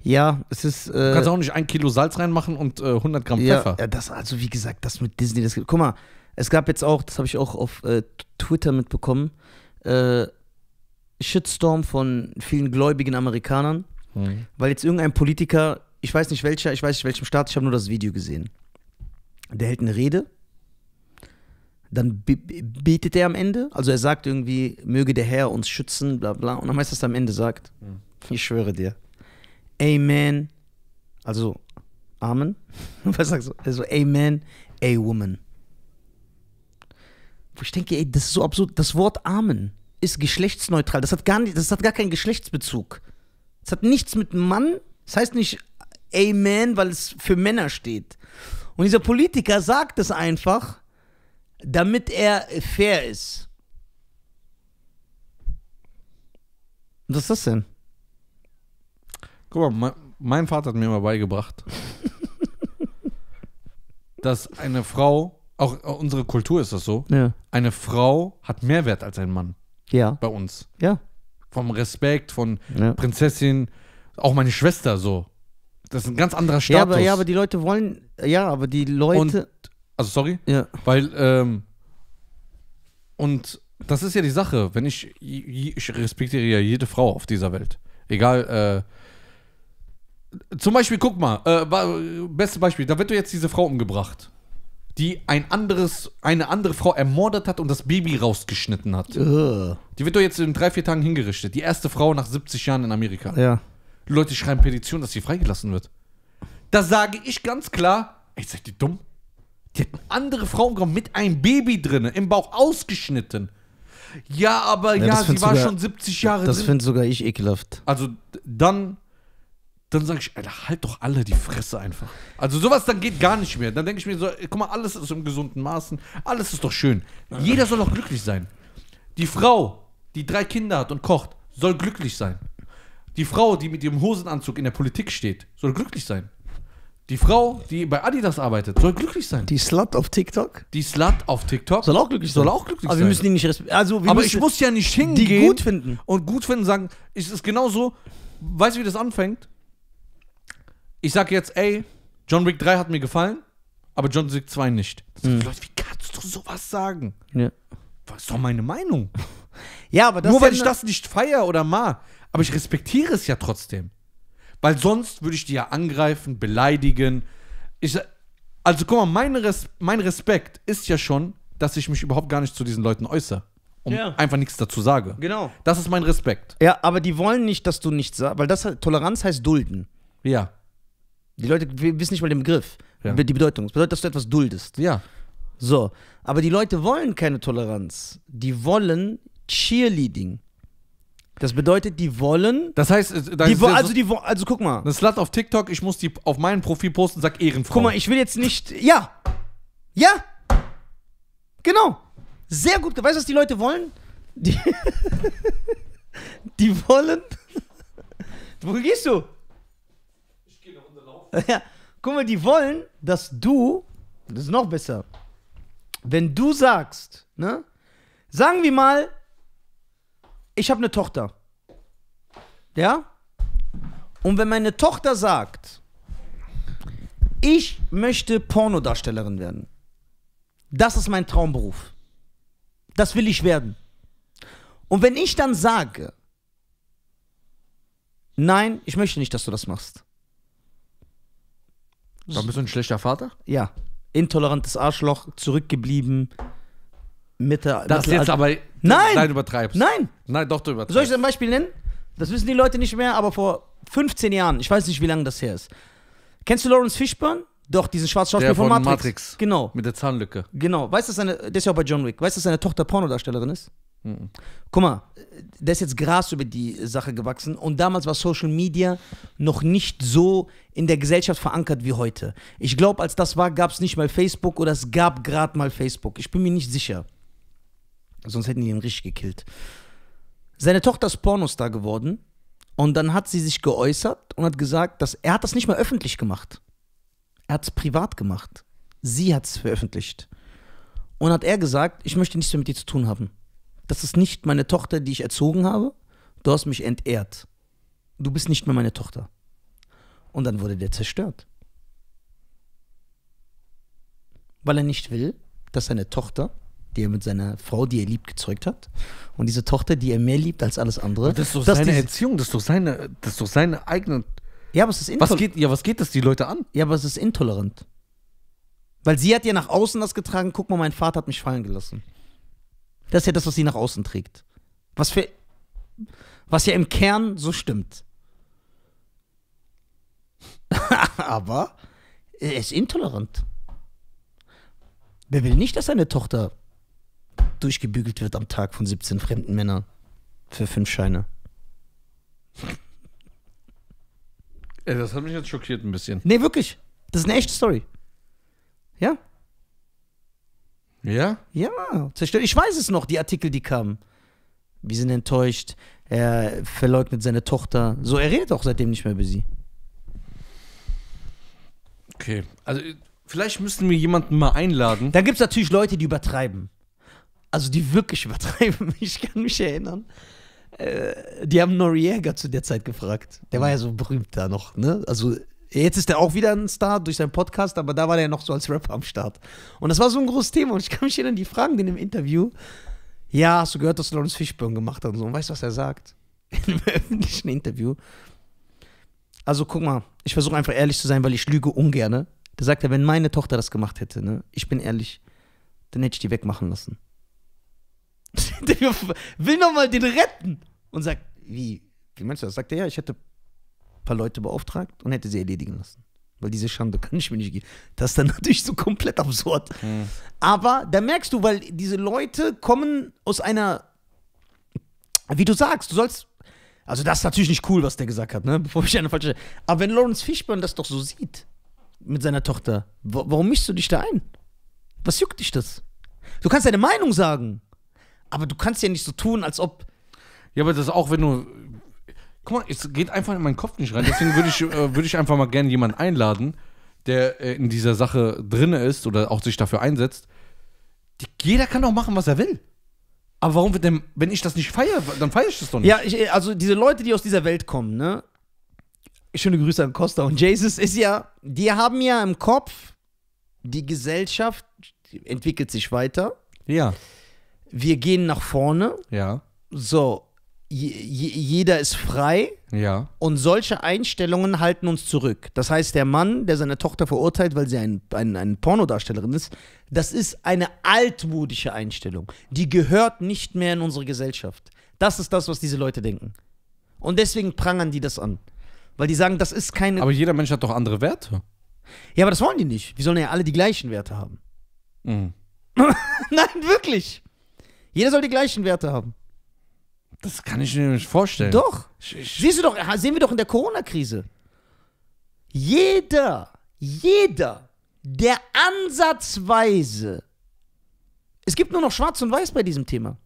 Ja, es ist. Äh, du kannst auch nicht ein Kilo Salz reinmachen und äh, 100 Gramm ja, Pfeffer. Ja, das, also wie gesagt, das mit Disney, das. Guck mal, es gab jetzt auch, das habe ich auch auf äh, Twitter mitbekommen, äh, Shitstorm von vielen gläubigen Amerikanern, mhm. weil jetzt irgendein Politiker, ich weiß nicht welcher, ich weiß nicht welchem Staat, ich habe nur das Video gesehen. Der hält eine Rede, dann betet er am Ende, also er sagt irgendwie, möge der Herr uns schützen, bla bla, und dann meistens am Ende sagt, mhm. ich schwöre dir, Amen, also Amen, was sagst du, also Amen, A-Woman. Wo ich denke, ey, das ist so absurd. Das Wort Amen ist geschlechtsneutral. Das hat gar, nicht, das hat gar keinen Geschlechtsbezug. Das hat nichts mit Mann. Das heißt nicht Amen, weil es für Männer steht. Und dieser Politiker sagt es einfach, damit er fair ist. Was ist das denn? Guck mal, mein Vater hat mir immer beigebracht, dass eine Frau auch unsere Kultur ist das so. Ja. Eine Frau hat mehr Wert als ein Mann. Ja. Bei uns. Ja. Vom Respekt, von ja. Prinzessin, auch meine Schwester so. Das ist ein ganz anderer Status. Ja, aber, ja, aber die Leute wollen, ja, aber die Leute. Und, also sorry. Ja. Weil, ähm, und das ist ja die Sache, wenn ich, ich respektiere ja jede Frau auf dieser Welt. Egal, äh, zum Beispiel, guck mal, äh, bestes Beispiel, da wird du jetzt diese Frau umgebracht die ein anderes, eine andere Frau ermordet hat und das Baby rausgeschnitten hat. Ugh. Die wird doch jetzt in drei, vier Tagen hingerichtet. Die erste Frau nach 70 Jahren in Amerika. Ja. Leute schreiben Petition, dass sie freigelassen wird. Da sage ich ganz klar, ey, seid ihr dumm? Die hätten andere Frauen genommen mit einem Baby drin, im Bauch ausgeschnitten. Ja, aber ja, ja sie war sogar, schon 70 Jahre Das finde sogar ich ekelhaft. Also dann dann sage ich, Alter, halt doch alle die Fresse einfach. Also sowas dann geht gar nicht mehr. Dann denke ich mir so, guck mal, alles ist im gesunden Maßen, alles ist doch schön. Jeder soll doch glücklich sein. Die Frau, die drei Kinder hat und kocht, soll glücklich sein. Die Frau, die mit ihrem Hosenanzug in der Politik steht, soll glücklich sein. Die Frau, die bei Adidas arbeitet, soll glücklich sein. Die Slut auf TikTok? Die Slut auf TikTok soll auch glücklich sein. Soll auch glücklich Aber wir müssen die nicht respektieren. Also, Aber ich muss ja nicht hingehen die gut finden. und gut finden sagen, es ist genauso, weißt du, wie das anfängt? ich sag jetzt, ey, John Wick 3 hat mir gefallen, aber John Wick 2 nicht. Mhm. Leute, wie kannst du sowas sagen? Ja. Was ist doch meine Meinung? Ja, aber das Nur weil ich das nicht feier oder mag. Aber ich respektiere es ja trotzdem. Weil sonst würde ich die ja angreifen, beleidigen. Ich, also guck mal, mein, Res mein Respekt ist ja schon, dass ich mich überhaupt gar nicht zu diesen Leuten äußere. Und ja. einfach nichts dazu sage. Genau. Das ist mein Respekt. Ja, aber die wollen nicht, dass du nichts sagst, weil das halt, Toleranz heißt dulden. Ja. Die Leute wissen nicht mal den Begriff, ja. die Bedeutung. Das bedeutet, dass du etwas duldest. Ja. So. Aber die Leute wollen keine Toleranz. Die wollen Cheerleading. Das bedeutet, die wollen. Das heißt, äh, da also die wo, also, die, also guck mal. Das Slut auf TikTok, ich muss die auf meinem Profil posten sag Ehrenfrau. Guck mal, ich will jetzt nicht. Ja! Ja! Genau! Sehr gut. Weißt du, was die Leute wollen? Die, die wollen. Wo gehst du? Ja. Guck mal, die wollen, dass du, das ist noch besser, wenn du sagst, ne? Sagen wir mal, ich habe eine Tochter. Ja? Und wenn meine Tochter sagt, ich möchte Pornodarstellerin werden. Das ist mein Traumberuf. Das will ich werden. Und wenn ich dann sage, nein, ich möchte nicht, dass du das machst, dann bist du ein schlechter Vater? Ja. Intolerantes Arschloch, zurückgeblieben, Mitte. Das jetzt aber. Nein! Nein, übertreibst. Nein! Nein, doch, du übertreibst. Soll ich das ein Beispiel nennen? Das wissen die Leute nicht mehr, aber vor 15 Jahren, ich weiß nicht, wie lange das her ist. Kennst du Lawrence Fishburne? Doch, diesen schwarzen Schauspieler von, von Matrix. Matrix. Genau. Mit der Zahnlücke. Genau. Weißt du, dass seine, der ist ja auch bei John Wick. Weißt du, dass seine Tochter Pornodarstellerin ist? Mhm. Guck mal, äh, da ist jetzt Gras über die Sache gewachsen und damals war Social Media noch nicht so in der Gesellschaft verankert wie heute. Ich glaube, als das war, gab es nicht mal Facebook oder es gab gerade mal Facebook. Ich bin mir nicht sicher. Sonst hätten die ihn richtig gekillt. Seine Tochter ist Pornostar geworden und dann hat sie sich geäußert und hat gesagt, dass er hat das nicht mal öffentlich gemacht. Er hat es privat gemacht. Sie hat es veröffentlicht. Und hat er gesagt, ich möchte nichts mehr mit dir zu tun haben das ist nicht meine Tochter, die ich erzogen habe. Du hast mich entehrt. Du bist nicht mehr meine Tochter. Und dann wurde der zerstört. Weil er nicht will, dass seine Tochter, die er mit seiner Frau, die er liebt, gezeugt hat, und diese Tochter, die er mehr liebt als alles andere. Das ist doch seine Erziehung, das ist doch seine, das ist doch seine eigene. Ja, aber es ist intolerant. Was geht, ja, was geht das die Leute an? Ja, aber es ist intolerant. Weil sie hat ja nach außen das getragen, guck mal, mein Vater hat mich fallen gelassen. Das ist ja das, was sie nach außen trägt. Was für. Was ja im Kern so stimmt. Aber er ist intolerant. Wer will nicht, dass seine Tochter durchgebügelt wird am Tag von 17 fremden Männern für fünf Scheine? Ey, das hat mich jetzt schockiert ein bisschen. Nee, wirklich. Das ist eine echte Story. Ja? Ja? Ja, zerstört. Ich weiß es noch, die Artikel, die kamen. Wir sind enttäuscht. Er verleugnet seine Tochter. So, er redet auch seitdem nicht mehr über sie. Okay, also vielleicht müssten wir jemanden mal einladen. Da gibt es natürlich Leute, die übertreiben. Also die wirklich übertreiben. Ich kann mich erinnern. Äh, die haben Noriega zu der Zeit gefragt. Der war ja so berühmt da noch, ne? Also Jetzt ist er auch wieder ein Star durch seinen Podcast, aber da war er noch so als Rapper am Start. Und das war so ein großes Thema. Und ich kann mich erinnern, die fragen den im Interview: Ja, hast du gehört, dass Lawrence Fishburne gemacht hat und so? Und weißt du, was er sagt? In einem öffentlichen Interview. Also guck mal, ich versuche einfach ehrlich zu sein, weil ich lüge ungerne. Ne? Da sagt er, wenn meine Tochter das gemacht hätte, ne, ich bin ehrlich, dann hätte ich die wegmachen lassen. will nochmal den retten und sagt, wie? Wie meinst du das? Sagt er, ja, ich hätte ein paar Leute beauftragt und hätte sie erledigen lassen. Weil diese Schande kann ich mir nicht geben. Das ist dann natürlich so komplett absurd. Mhm. Aber da merkst du, weil diese Leute kommen aus einer, wie du sagst, du sollst, also das ist natürlich nicht cool, was der gesagt hat, ne? bevor ich eine falsche. Aber wenn Lawrence Fishburne das doch so sieht mit seiner Tochter, wa warum mischst du dich da ein? Was juckt dich das? Du kannst deine Meinung sagen, aber du kannst ja nicht so tun, als ob. Ja, aber das auch, wenn du Guck mal, es geht einfach in meinen Kopf nicht rein. Deswegen würde ich, äh, würd ich einfach mal gerne jemanden einladen, der äh, in dieser Sache drin ist oder auch sich dafür einsetzt. Die, jeder kann doch machen, was er will. Aber warum wird denn, wenn ich das nicht feiere, dann feiere ich das doch nicht. Ja, ich, also diese Leute, die aus dieser Welt kommen, ne? Schöne Grüße an Costa und Jesus ist ja, die haben ja im Kopf, die Gesellschaft entwickelt sich weiter. Ja. Wir gehen nach vorne. Ja. So, jeder ist frei. Ja. Und solche Einstellungen halten uns zurück. Das heißt, der Mann, der seine Tochter verurteilt, weil sie ein, ein, eine Pornodarstellerin ist, das ist eine altmodische Einstellung. Die gehört nicht mehr in unsere Gesellschaft. Das ist das, was diese Leute denken. Und deswegen prangern die das an. Weil die sagen, das ist keine. Aber jeder Mensch hat doch andere Werte. Ja, aber das wollen die nicht. Wir sollen ja alle die gleichen Werte haben. Mhm. Nein, wirklich. Jeder soll die gleichen Werte haben. Das kann ich mir nicht vorstellen. Doch. Ich, ich, Siehst du doch, sehen wir doch in der Corona-Krise. Jeder, jeder, der ansatzweise. Es gibt nur noch Schwarz und Weiß bei diesem Thema.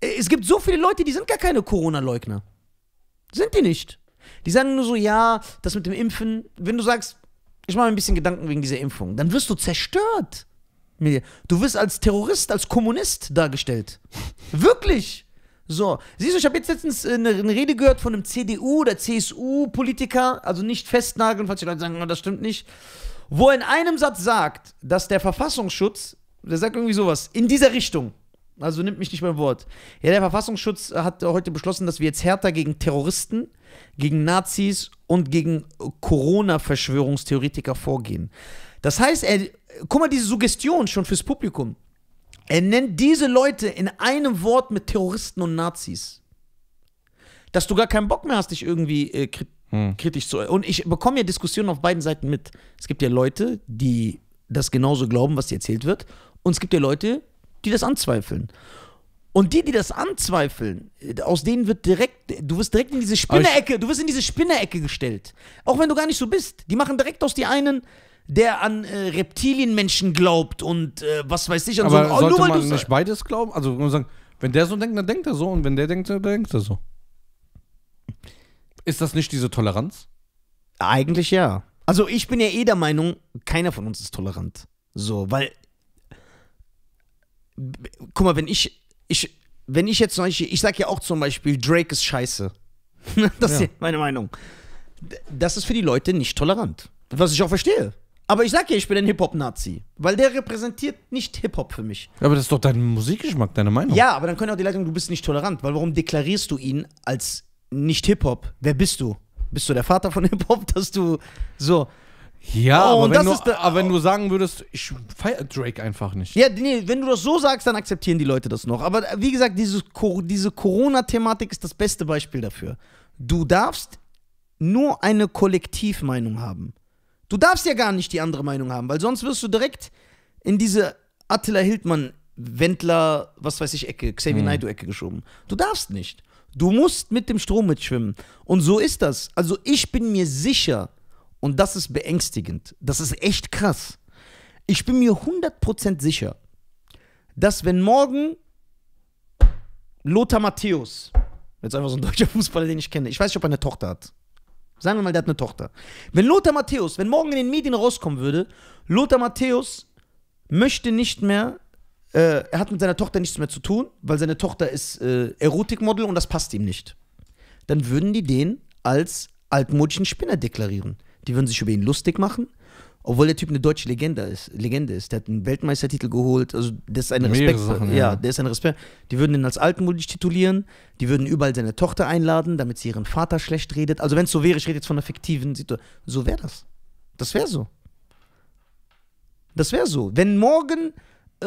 Äh, es gibt so viele Leute, die sind gar keine Corona-Leugner. Sind die nicht? Die sagen nur so, ja, das mit dem Impfen. Wenn du sagst, ich mache mir ein bisschen Gedanken wegen dieser Impfung, dann wirst du zerstört. Du wirst als Terrorist, als Kommunist dargestellt. Wirklich. So, siehst du, ich habe jetzt letztens eine, äh, eine, Rede gehört von einem CDU- oder CSU-Politiker, also nicht festnageln, falls die Leute sagen, oh, das stimmt nicht, wo er in einem Satz sagt, dass der Verfassungsschutz, der sagt irgendwie sowas, in dieser Richtung, also nimmt mich nicht beim Wort. Ja, der Verfassungsschutz hat heute beschlossen, dass wir jetzt härter gegen Terroristen, gegen Nazis und gegen Corona-Verschwörungstheoretiker vorgehen. Das heißt, er, guck mal, diese Suggestion schon fürs Publikum. Er nennt diese Leute in einem Wort mit Terroristen und Nazis. Dass du gar keinen Bock mehr hast, dich irgendwie äh, kri hm. kritisch zu. Und ich bekomme ja Diskussionen auf beiden Seiten mit. Es gibt ja Leute, die das genauso glauben, was dir erzählt wird. Und es gibt ja Leute, die das anzweifeln. Und die, die das anzweifeln, äh, aus denen wird direkt, du wirst direkt in diese Spinnerecke, du wirst in diese Spinnerecke gestellt. Auch wenn du gar nicht so bist. Die machen direkt aus dir einen, der an äh, Reptilienmenschen glaubt und äh, was weiß ich. An Aber so, oh, nur, man nicht beides glauben? Also man sagen, wenn der so denkt, dann denkt er so und wenn der denkt, dann denkt er so. Ist das nicht diese Toleranz? Eigentlich ja. Also ich bin ja eh der Meinung, keiner von uns ist tolerant. So, weil guck mal, wenn ich, ich, wenn ich jetzt solche, ich sag ja auch zum Beispiel, Drake ist scheiße. das ja. ist meine Meinung. Das ist für die Leute nicht tolerant. Was ich auch verstehe. Aber ich sag ja, ich bin ein Hip-Hop-Nazi, weil der repräsentiert nicht Hip-Hop für mich. Aber das ist doch dein Musikgeschmack, deine Meinung. Ja, aber dann können auch die Leute sagen, du bist nicht tolerant, weil warum deklarierst du ihn als nicht Hip-Hop? Wer bist du? Bist du der Vater von Hip-Hop, dass du so. Ja, oh, aber, wenn du, da, aber, wenn du, sagen würdest, ich feiere Drake einfach nicht. Ja, nee, wenn du das so sagst, dann akzeptieren die Leute das noch. Aber äh, wie gesagt, dieses, diese Corona-Thematik ist das beste Beispiel dafür. Du darfst nur eine Kollektivmeinung haben. Du darfst ja gar nicht die andere Meinung haben, weil sonst wirst du direkt in diese Attila Hildmann, Wendler, was weiß ich, Ecke, Xavier mhm. Naidoo-Ecke geschoben. Du darfst nicht. Du musst mit dem Strom mitschwimmen. Und so ist das. Also ich bin mir sicher, und das ist beängstigend, das ist echt krass. Ich bin mir 100% sicher, dass wenn morgen Lothar Matthäus, jetzt einfach so ein deutscher Fußballer, den ich kenne, ich weiß nicht, ob er eine Tochter hat, Sagen wir mal, der hat eine Tochter. Wenn Lothar Matthäus, wenn morgen in den Medien rauskommen würde, Lothar Matthäus möchte nicht mehr, äh, er hat mit seiner Tochter nichts mehr zu tun, weil seine Tochter ist äh, Erotikmodel und das passt ihm nicht. Dann würden die den als altmodischen Spinner deklarieren. Die würden sich über ihn lustig machen, obwohl der Typ eine deutsche Legende ist. Legende ist. Der hat einen Weltmeistertitel geholt. Also, das ist ein Respekt. Sachen, ja. ja, der ist ein Respekt. Die würden ihn als altmodisch titulieren. Die würden überall seine Tochter einladen, damit sie ihren Vater schlecht redet. Also, wenn es so wäre, ich rede jetzt von einer fiktiven Situation. So wäre das. Das wäre so. Das wäre so. Wenn morgen, äh,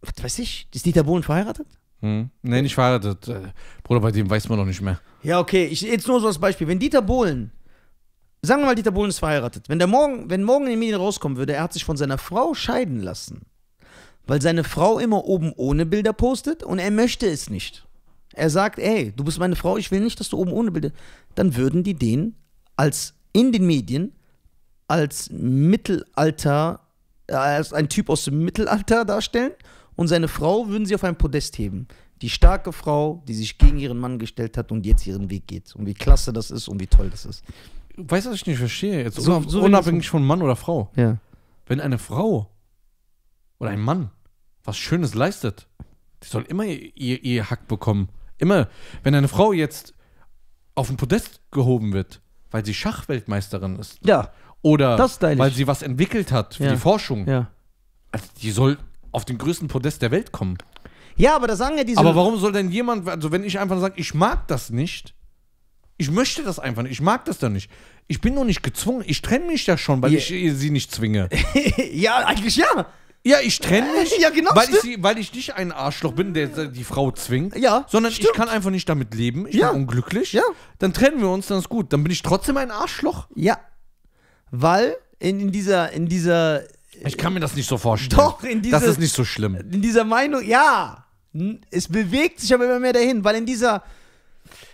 was weiß ich, ist Dieter Bohlen verheiratet? Hm. Nee, nicht verheiratet. Äh, Bruder, bei dem weiß man noch nicht mehr. Ja, okay. Ich, jetzt nur so als Beispiel. Wenn Dieter Bohlen sagen wir mal, Dieter Bohlen ist verheiratet. Wenn, der morgen, wenn morgen in den Medien rauskommen würde, er hat sich von seiner Frau scheiden lassen, weil seine Frau immer oben ohne Bilder postet und er möchte es nicht. Er sagt, ey, du bist meine Frau, ich will nicht, dass du oben ohne Bilder. Dann würden die den als in den Medien als Mittelalter, äh, als ein Typ aus dem Mittelalter darstellen und seine Frau würden sie auf ein Podest heben. Die starke Frau, die sich gegen ihren Mann gestellt hat und jetzt ihren Weg geht. Und wie klasse das ist und wie toll das ist. Weißt du, was ich nicht verstehe? Jetzt so, so unabhängig von Mann oder Frau. Ja. Wenn eine Frau oder ein Mann was Schönes leistet, die soll immer ihr, ihr, ihr Hack bekommen. Immer. Wenn eine Frau jetzt auf ein Podest gehoben wird, weil sie Schachweltmeisterin ist. Ja. Oder weil sie was entwickelt hat für ja. die Forschung. Ja. Also die soll auf den größten Podest der Welt kommen. Ja, aber da sagen ja diese. Aber warum soll denn jemand, also wenn ich einfach sage, ich mag das nicht, ich möchte das einfach nicht. Ich mag das doch nicht. Ich bin noch nicht gezwungen. Ich trenne mich ja schon, weil Ja. ich äh, sie nicht zwinge. ja, eigentlich ja. Ja, ich trenne mich, Ja, genau, weil, ich sie, weil ich nicht ein Arschloch bin, der die Frau zwingt, Ja, sondern ich kann einfach nicht damit leben. Ich Ja. bin unglücklich. Ja. Dann trennen wir uns, dann ist gut. Dann bin ich trotzdem ein Arschloch. Ja. Weil in, in dieser, in dieser, Ich kann mir das nicht so vorstellen. Doch, in dieser. Das ist nicht so schlimm. in dieser Meinung, ja, es bewegt sich aber immer mehr dahin, weil in dieser,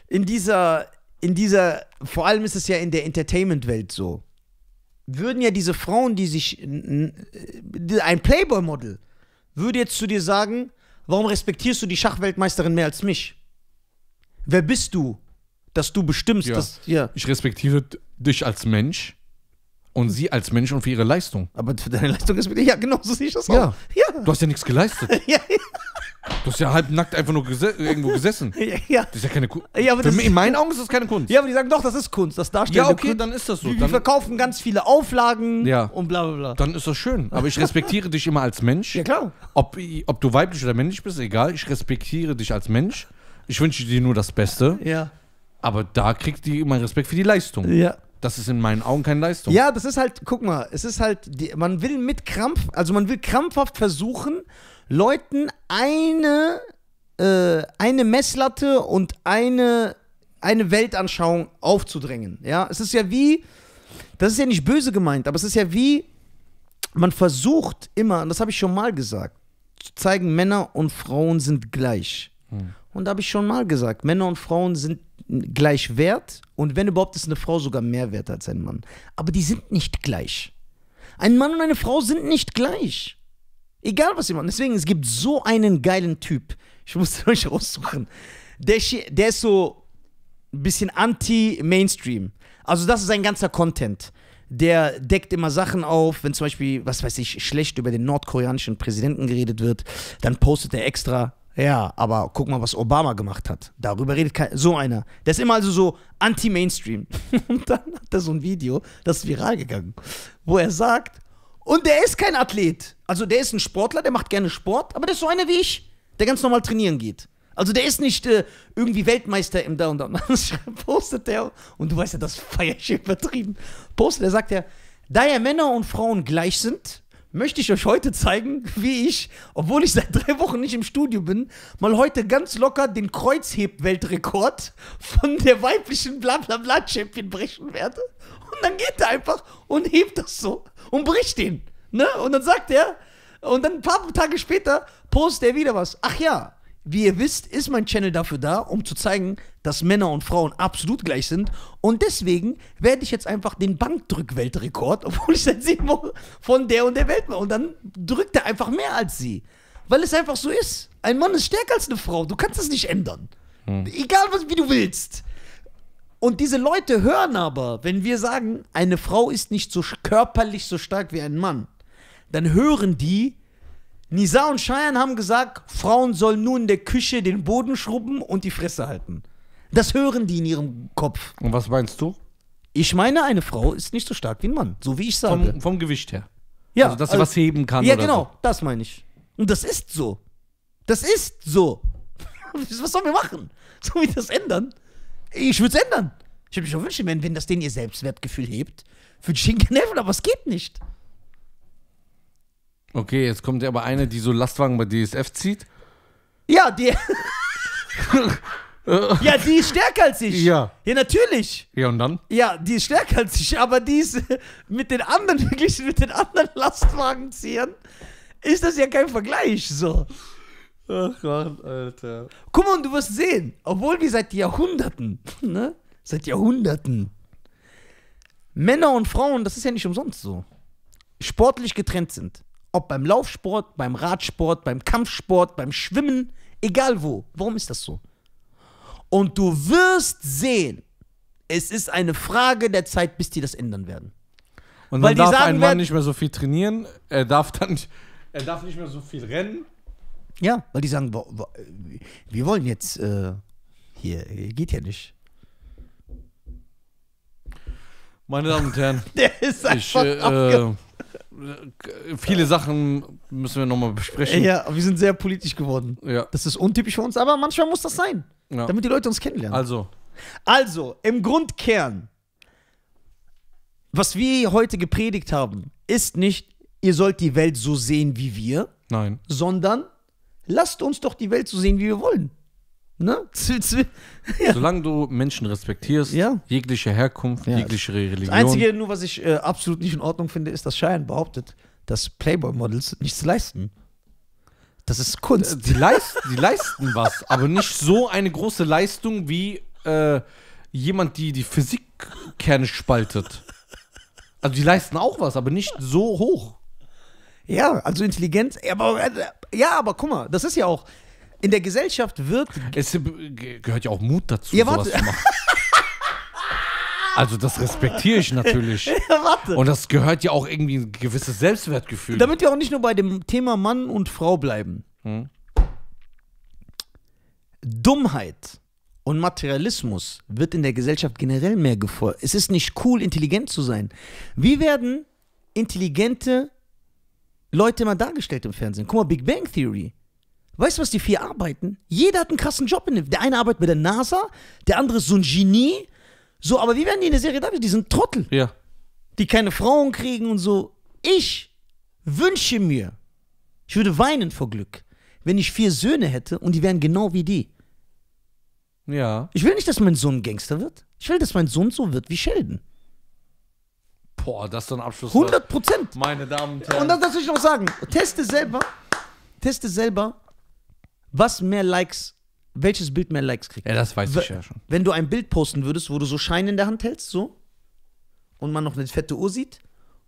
in dieser in dieser, vor allem ist es ja in der Entertainment-Welt so, würden ja diese Frauen, die sich, äh, ein Playboy-Model, würde jetzt zu dir sagen, warum respektierst du die Schachweltmeisterin mehr als mich? Wer bist du, dass du bestimmst, ja. dass, ja. Ich respektiere dich als Mensch und sie als Mensch und für ihre Leistung. Aber für deine Leistung ist ja genau so sehe ich das ja. auch. Ja. Du hast ja nichts geleistet. ja, ja. Du hast ja halb nackt einfach nur gese irgendwo gesessen. ja. Das ist ja keine Kunst. Ja, in meinen Augen ist das keine Kunst. Ja, aber die sagen doch, das ist Kunst, das Darstellen. Ja, okay, Kunst. dann ist das so. Die, die dann verkaufen ganz viele Auflagen ja. und bla bla bla. Dann ist das schön. Aber ich respektiere dich immer als Mensch. Ja, klar. Ob, ob du weiblich oder männlich bist, egal. Ich respektiere dich als Mensch. Ich wünsche dir nur das Beste. Ja. Aber da kriegt die immer Respekt für die Leistung. Ja. Das ist in meinen Augen keine Leistung. Ja, das ist halt, guck mal, es ist halt, man will mit Krampf, also man will krampfhaft versuchen, Leuten eine, äh, eine Messlatte und eine, eine Weltanschauung aufzudrängen. Ja, es ist ja wie, das ist ja nicht böse gemeint, aber es ist ja wie, man versucht immer, und das habe ich schon mal gesagt, zu zeigen, Männer und Frauen sind gleich. Hm. Und da habe ich schon mal gesagt, Männer und Frauen sind gleich wert und wenn überhaupt ist eine Frau sogar mehr wert als ein Mann. Aber die sind nicht gleich. Ein Mann und eine Frau sind nicht gleich. Egal was sie machen. Deswegen, es gibt so einen geilen Typ. Ich muss den euch raussuchen. Der, der ist so ein bisschen anti-Mainstream. Also, das ist sein ganzer Content. Der deckt immer Sachen auf, wenn zum Beispiel, was weiß ich, schlecht über den nordkoreanischen Präsidenten geredet wird, dann postet er extra, ja, aber guck mal, was Obama gemacht hat. Darüber redet kein, so einer. Der ist immer also so anti-Mainstream. Und dann hat er so ein Video, das ist viral gegangen, wo er sagt, und der ist kein Athlet. Also der ist ein Sportler, der macht gerne Sport, aber der ist so einer wie ich, der ganz normal trainieren geht. Also der ist nicht äh, irgendwie Weltmeister im Da und postet er, und du weißt ja, das feier ich übertrieben, postet, er sagt er, da ja Männer und Frauen gleich sind, möchte ich euch heute zeigen, wie ich, obwohl ich seit drei Wochen nicht im Studio bin, mal heute ganz locker den Kreuzheb-Weltrekord von der weiblichen Blablabla-Champion brechen werde. Und dann geht er einfach und hebt das so und bricht ihn. Ne? Und dann sagt er, und dann ein paar Tage später postet er wieder was. Ach ja, wie ihr wisst, ist mein Channel dafür da, um zu zeigen, dass Männer und Frauen absolut gleich sind. Und deswegen werde ich jetzt einfach den Bankdrückweltrekord, obwohl ich seit sieben Wochen von der und der Welt war. Und dann drückt er einfach mehr als sie. Weil es einfach so ist. Ein Mann ist stärker als eine Frau. Du kannst das nicht ändern. Hm. Egal, was, wie du willst. Und diese Leute hören aber, wenn wir sagen, eine Frau ist nicht so körperlich so stark wie ein Mann, dann hören die, Nisa und Cheyenne haben gesagt, Frauen sollen nur in der Küche den Boden schrubben und die Fresse halten. Das hören die in ihrem Kopf. Und was meinst du? Ich meine, eine Frau ist nicht so stark wie ein Mann, so wie ich sage. Vom, vom Gewicht her. Ja. Also, dass sie also, was heben kann. Ja, genau, so. das meine ich. Und das ist so. Das ist so. was sollen wir machen? Sollen wir das ändern? Ich würde es ändern. Ich würde mich auch wünschen, wenn, wenn das denen ihr Selbstwertgefühl hebt, Für ich Schinkenhäfen, aber es geht nicht. Okay, jetzt kommt ja aber eine, die so Lastwagen bei DSF zieht. Ja, die. ja, die ist stärker als ich. Ja. Ja, natürlich. Ja, und dann? Ja, die ist stärker als ich, aber die ist mit den anderen, wirklich mit den anderen Lastwagenziehern, ist das ja kein Vergleich, so. Ach Mann, Alter. Guck mal, und du wirst sehen, obwohl wir seit Jahrhunderten, ne? Seit Jahrhunderten. Männer und Frauen, das ist ja nicht umsonst so. Sportlich getrennt sind. Ob beim Laufsport, beim Radsport, beim Kampfsport, beim Schwimmen, egal wo. Warum ist das so? Und du wirst sehen, es ist eine Frage der Zeit, bis die das ändern werden. Und dann Weil darf ein Mann werden, nicht mehr so viel trainieren, er darf dann er darf nicht mehr so viel rennen, ja, weil die sagen, wir wollen jetzt, äh, hier, geht ja nicht. Meine Damen und Herren, Der ist ich, äh, viele Sachen müssen wir nochmal besprechen. Ja, wir sind sehr politisch geworden. Ja. Das ist untypisch für uns, aber manchmal muss das sein, ja. damit die Leute uns kennenlernen. Also. Also, im Grundkern, was wir heute gepredigt haben, ist nicht, ihr sollt die Welt so sehen wie wir. Nein. Sondern lasst uns doch die Welt so sehen, wie wir wollen. Ne? Ja. Solange du Menschen respektierst, ja. jegliche Herkunft, ja. jegliche Religion. Das Einzige, nur was ich äh, absolut nicht in Ordnung finde, ist, dass Schein behauptet, dass Playboy-Models nichts leisten. Das ist Kunst. Äh, die, leist, die leisten was, aber nicht so eine große Leistung wie äh, jemand, die die Physikkerne spaltet. Also die leisten auch was, aber nicht so hoch. Ja, also Intelligenz, aber, äh, ja, aber guck mal, das ist ja auch, in der Gesellschaft wird... Es äh, gehört ja auch Mut dazu, ja, sowas zu machen. Also das respektiere ich natürlich. ja, und das gehört ja auch irgendwie ein gewisses Selbstwertgefühl. Damit wir auch nicht nur bei dem Thema Mann und Frau bleiben. Hm. Dummheit und Materialismus wird in der Gesellschaft generell mehr gefordert. Es ist nicht cool, intelligent zu sein. Wie werden intelligente Leute mal dargestellt im Fernsehen. Guck mal, Big Bang Theory. Weißt du, was die vier arbeiten? Jeder hat einen krassen Job. In dem. Der eine arbeitet bei der NASA, der andere ist so ein Genie. So, aber wie werden die in der Serie dargestellt? Die sind Trottel. Ja. Die keine Frauen kriegen und so. Ich wünsche mir, ich würde weinen vor Glück, wenn ich vier Söhne hätte und die wären genau wie die. Ja. Ich will nicht, dass mein Sohn Gangster wird. Ich will, dass mein Sohn so wird wie Sheldon. Boah, das ist ein Abschluss. 100 Prozent. Meine Damen und Herren. Und das, das will ich noch sagen. Teste selber, teste selber, was mehr Likes, welches Bild mehr Likes kriegt. Ja, das weiß w ich ja schon. Wenn du ein Bild posten würdest, wo du so Schein in der Hand hältst, so, und man noch eine fette Uhr sieht,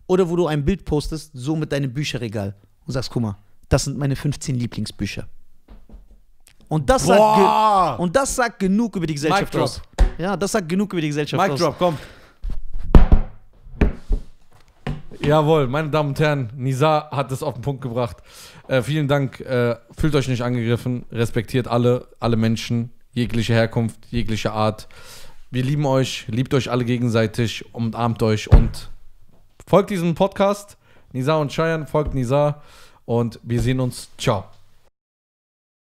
oder wo du ein Bild postest, so mit deinem Bücherregal und sagst, guck mal, das sind meine 15 Lieblingsbücher. Und das, Boah. sagt, und das sagt genug über die Gesellschaft aus. Ja, das sagt genug über die Gesellschaft Mic aus. drop, komm. Jawohl, meine Damen und Herren, Nisa hat es auf den Punkt gebracht. Äh, vielen Dank. Äh, fühlt euch nicht angegriffen. Respektiert alle, alle Menschen, jegliche Herkunft, jegliche Art. Wir lieben euch, liebt euch alle gegenseitig, umarmt euch und folgt diesem Podcast. Nisa und Cheyenne, folgt Nisa und wir sehen uns. Ciao.